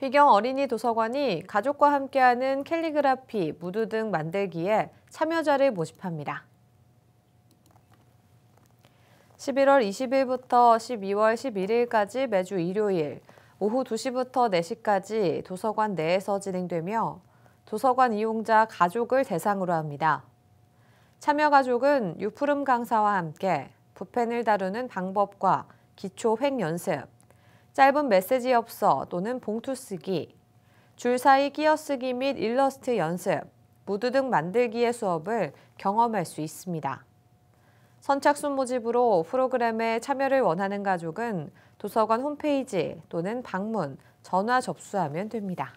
휘경 어린이 도서관이 가족과 함께하는 캘리그라피, 무드 등 만들기에 참여자를 모집합니다. 11월 20일부터 12월 11일까지 매주 일요일 오후 2시부터 4시까지 도서관 내에서 진행되며 도서관 이용자 가족을 대상으로 합니다. 참여 가족은 유푸름 강사와 함께 부펜을 다루는 방법과 기초 횡 연습, 짧은 메시지 엽서 또는 봉투 쓰기, 줄사이 끼어쓰기 및 일러스트 연습, 무드 등 만들기의 수업을 경험할 수 있습니다. 선착순 모집으로 프로그램에 참여를 원하는 가족은 도서관 홈페이지 또는 방문, 전화 접수하면 됩니다.